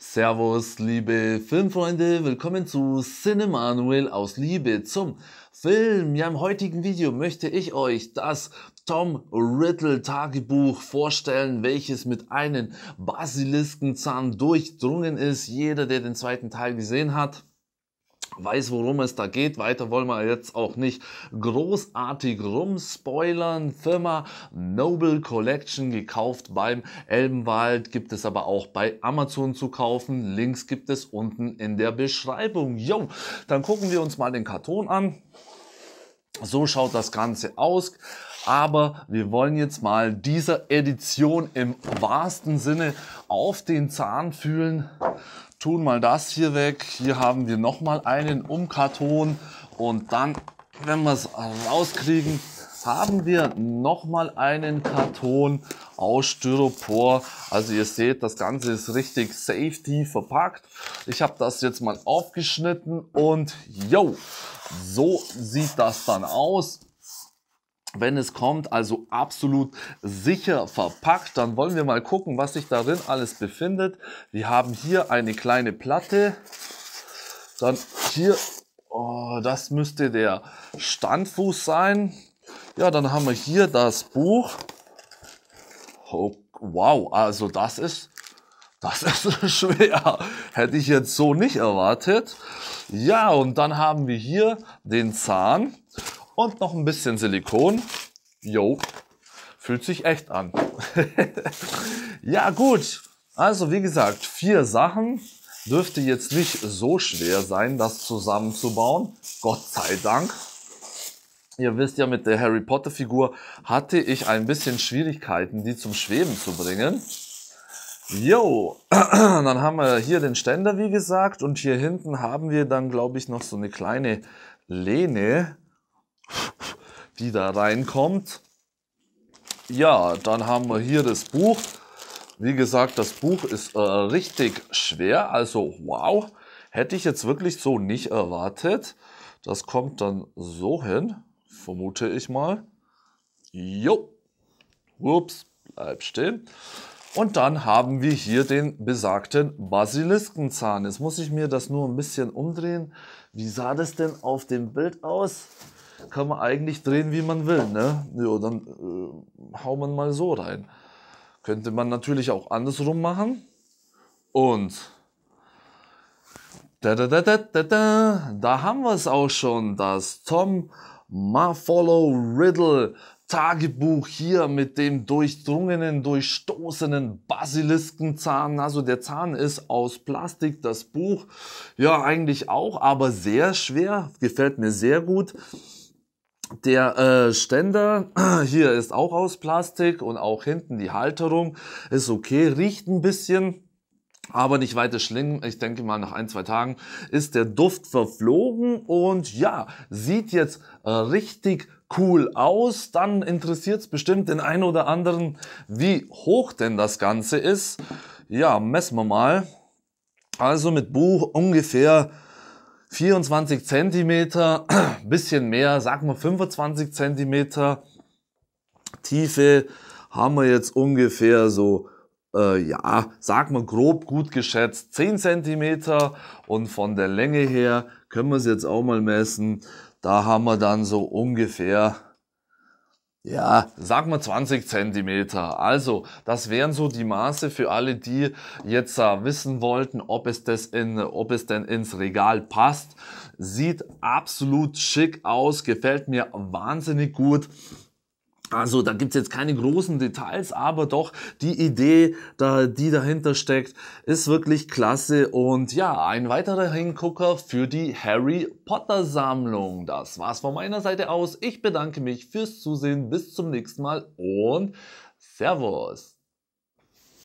Servus, liebe Filmfreunde, willkommen zu Cinema Cinemanuel aus Liebe zum Film. Ja, im heutigen Video möchte ich euch das Tom Riddle Tagebuch vorstellen, welches mit einem Basiliskenzahn durchdrungen ist. Jeder, der den zweiten Teil gesehen hat, weiß, worum es da geht. Weiter wollen wir jetzt auch nicht großartig rumspoilern. Firma Noble Collection gekauft beim Elbenwald, gibt es aber auch bei Amazon zu kaufen. Links gibt es unten in der Beschreibung. Jo, dann gucken wir uns mal den Karton an. So schaut das Ganze aus aber wir wollen jetzt mal dieser Edition im wahrsten Sinne auf den Zahn fühlen. Tun mal das hier weg. Hier haben wir nochmal einen Umkarton und dann, wenn wir es rauskriegen, haben wir nochmal einen Karton aus Styropor. Also ihr seht, das Ganze ist richtig safety verpackt. Ich habe das jetzt mal aufgeschnitten und yo, so sieht das dann aus wenn es kommt, also absolut sicher verpackt. Dann wollen wir mal gucken, was sich darin alles befindet. Wir haben hier eine kleine Platte, dann hier, oh, das müsste der Standfuß sein. Ja, dann haben wir hier das Buch. Oh, wow, also das ist, das ist schwer. Hätte ich jetzt so nicht erwartet. Ja, und dann haben wir hier den Zahn und noch ein bisschen Silikon. Jo, fühlt sich echt an. ja gut, also wie gesagt, vier Sachen. Dürfte jetzt nicht so schwer sein, das zusammenzubauen. Gott sei Dank. Ihr wisst ja, mit der Harry Potter Figur hatte ich ein bisschen Schwierigkeiten, die zum Schweben zu bringen. Jo, dann haben wir hier den Ständer, wie gesagt, und hier hinten haben wir dann, glaube ich, noch so eine kleine Lehne, die da reinkommt. Ja, dann haben wir hier das Buch. Wie gesagt, das Buch ist äh, richtig schwer, also wow, hätte ich jetzt wirklich so nicht erwartet. Das kommt dann so hin, vermute ich mal. Jo, ups, bleib stehen. Und dann haben wir hier den besagten Basiliskenzahn. Jetzt muss ich mir das nur ein bisschen umdrehen. Wie sah das denn auf dem Bild aus? kann man eigentlich drehen, wie man will. Ne? Jo, dann äh, hau man mal so rein. Könnte man natürlich auch andersrum machen. Und da, da, da, da, da, da, da haben wir es auch schon, das Tom Mafolo Riddle Tagebuch hier mit dem durchdrungenen, durchstoßenen Basiliskenzahn. Also der Zahn ist aus Plastik, das Buch ja eigentlich auch, aber sehr schwer, gefällt mir sehr gut. Der äh, Ständer hier ist auch aus Plastik und auch hinten die Halterung ist okay, riecht ein bisschen. Aber nicht weiter schlimm. Ich denke mal, nach ein, zwei Tagen ist der Duft verflogen und ja, sieht jetzt äh, richtig cool aus. Dann interessiert es bestimmt den einen oder anderen, wie hoch denn das Ganze ist. Ja, messen wir mal. Also mit Buch ungefähr 24 Zentimeter, bisschen mehr, sagen wir 25 Zentimeter Tiefe haben wir jetzt ungefähr so, äh, ja, sag mal grob gut geschätzt 10 Zentimeter und von der Länge her können wir es jetzt auch mal messen, da haben wir dann so ungefähr ja. Sag mal 20 Zentimeter. Also, das wären so die Maße für alle, die jetzt äh, wissen wollten, ob es, das in, ob es denn ins Regal passt. Sieht absolut schick aus, gefällt mir wahnsinnig gut. Also da gibt's jetzt keine großen Details, aber doch die Idee, da, die dahinter steckt, ist wirklich klasse. Und ja, ein weiterer Hingucker für die Harry Potter Sammlung. Das war's von meiner Seite aus. Ich bedanke mich fürs Zusehen. Bis zum nächsten Mal und Servus.